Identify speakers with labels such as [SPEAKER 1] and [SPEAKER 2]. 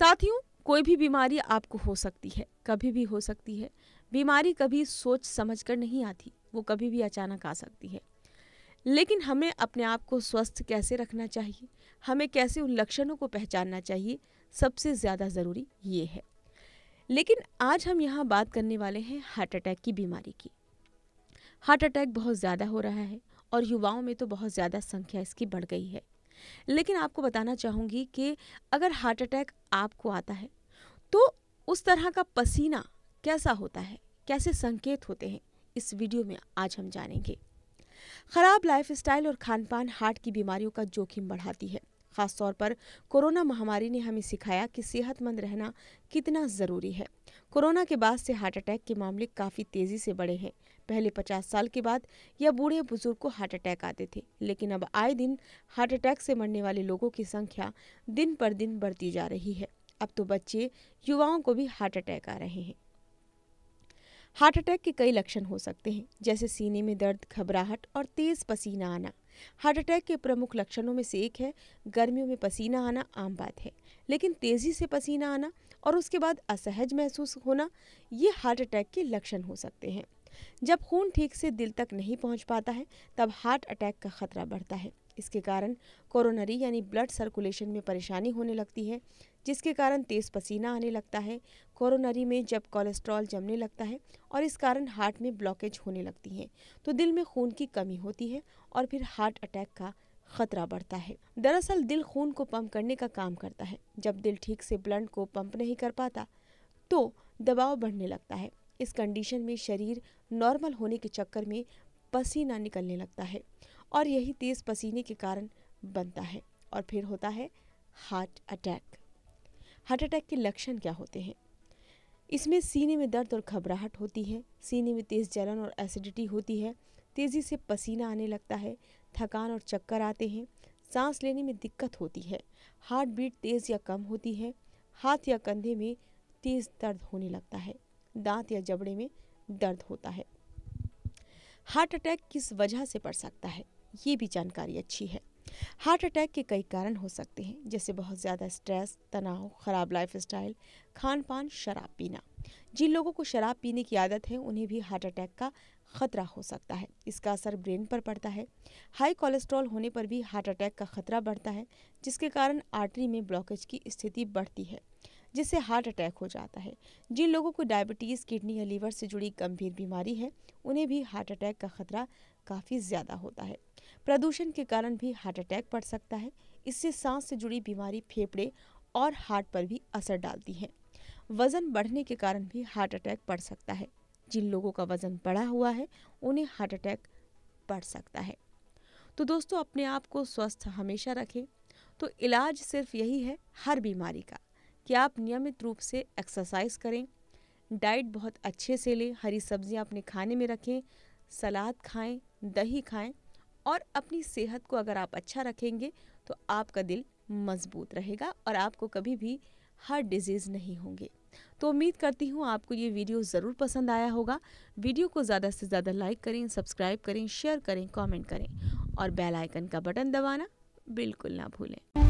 [SPEAKER 1] साथियों कोई भी बीमारी आपको हो सकती है कभी भी हो सकती है बीमारी कभी सोच समझ कर नहीं आती वो कभी भी अचानक आ सकती है लेकिन हमें अपने आप को स्वस्थ कैसे रखना चाहिए हमें कैसे उन लक्षणों को पहचानना चाहिए सबसे ज़्यादा ज़रूरी ये है लेकिन आज हम यहाँ बात करने वाले हैं हार्ट अटैक की बीमारी की हार्ट अटैक बहुत ज़्यादा हो रहा है और युवाओं में तो बहुत ज़्यादा संख्या इसकी बढ़ गई है लेकिन आपको बताना चाहूँगी कि अगर हार्ट अटैक आपको आता है तो उस तरह का पसीना कैसा होता है कैसे संकेत होते हैं इस वीडियो में आज हम जानेंगे खराब लाइफस्टाइल और खान पान हार्ट की बीमारियों का जोखिम बढ़ाती है खासतौर पर कोरोना महामारी ने हमें सिखाया कि सेहतमंद रहना कितना ज़रूरी है कोरोना के बाद से हार्ट अटैक के मामले काफ़ी तेज़ी से बढ़े हैं पहले 50 साल के बाद या बूढ़े बुजुर्ग को हार्ट अटैक आते थे लेकिन अब आए दिन हार्ट अटैक से मरने वाले लोगों की संख्या दिन पर दिन बढ़ती जा रही है अब तो बच्चे युवाओं को भी हार्ट अटैक आ रहे हैं हार्ट अटैक के कई लक्षण हो सकते हैं जैसे सीने में दर्द घबराहट और तेज़ पसीना आना हार्ट अटैक के प्रमुख लक्षणों में से एक है गर्मियों में पसीना आना आम बात है लेकिन तेज़ी से पसीना आना और उसके बाद असहज महसूस होना ये हार्ट अटैक के लक्षण हो सकते हैं जब खून ठीक से दिल तक नहीं पहुंच पाता है तब हार्ट अटैक का खतरा बढ़ता है इसके कारण कोरोनरी यानी ब्लड सर्कुलेशन में परेशानी होने लगती है जिसके कारण तेज़ पसीना आने लगता है कोरोनरी में जब कोलेस्ट्रॉल जमने लगता है और इस कारण हार्ट में ब्लॉकेज होने लगती है तो दिल में खून की कमी होती है और फिर हार्ट अटैक का खतरा बढ़ता है दरअसल दिल खून को पंप करने का काम करता है जब दिल ठीक से ब्लड को पंप नहीं कर पाता तो दबाव बढ़ने लगता है इस कंडीशन में शरीर नॉर्मल होने के चक्कर में पसीना निकलने लगता है और यही तेज़ पसीने के कारण बनता है और फिर होता है हार्ट अटैक हार्ट अटैक के लक्षण क्या होते हैं इसमें सीने में दर्द और घबराहट होती है सीने में तेज़ जलन और एसिडिटी होती है तेज़ी से पसीना आने लगता है थकान और चक्कर आते हैं सांस लेने में दिक्कत होती है हार्ट बीट तेज़ या कम होती है हाथ या कंधे में तेज़ दर्द होने लगता है दांत या जबड़े में दर्द होता है हार्ट अटैक किस वजह से पड़ सकता है ये भी जानकारी अच्छी है हार्ट अटैक के कई कारण हो सकते हैं जैसे बहुत ज़्यादा स्ट्रेस तनाव खराब लाइफ स्टाइल खान पान शराब पीना जिन लोगों को शराब पीने की आदत है उन्हें भी हार्ट अटैक का खतरा हो सकता है इसका असर ब्रेन पर पड़ता है हाई कोलेस्ट्रॉल होने पर भी हार्ट अटैक का खतरा बढ़ता है जिसके कारण आर्टरी में ब्लॉकेज की स्थिति बढ़ती है जिससे हार्ट अटैक हो जाता है जिन लोगों को डायबिटीज़ किडनी या लीवर से जुड़ी गंभीर बीमारी है उन्हें भी हार्ट अटैक का खतरा काफ़ी ज़्यादा होता है प्रदूषण के कारण भी हार्ट अटैक पड़ सकता है इससे सांस से जुड़ी बीमारी फेफड़े और हार्ट पर भी असर डालती है वजन बढ़ने के कारण भी हार्ट अटैक पड़ सकता है जिन लोगों का वजन बढ़ा हुआ है उन्हें हार्ट अटैक बढ़ सकता है तो दोस्तों अपने आप को स्वस्थ हमेशा रखें तो इलाज सिर्फ यही है हर बीमारी का कि आप नियमित रूप से एक्सरसाइज करें डाइट बहुत अच्छे से लें हरी सब्जियां अपने खाने में रखें सलाद खाएं दही खाएं और अपनी सेहत को अगर आप अच्छा रखेंगे तो आपका दिल मजबूत रहेगा और आपको कभी भी हार्ट डिजीज़ नहीं होंगे तो उम्मीद करती हूँ आपको ये वीडियो ज़रूर पसंद आया होगा वीडियो को ज़्यादा से ज़्यादा लाइक करें सब्सक्राइब करें शेयर करें कमेंट करें और बेल आइकन का बटन दबाना बिल्कुल ना भूलें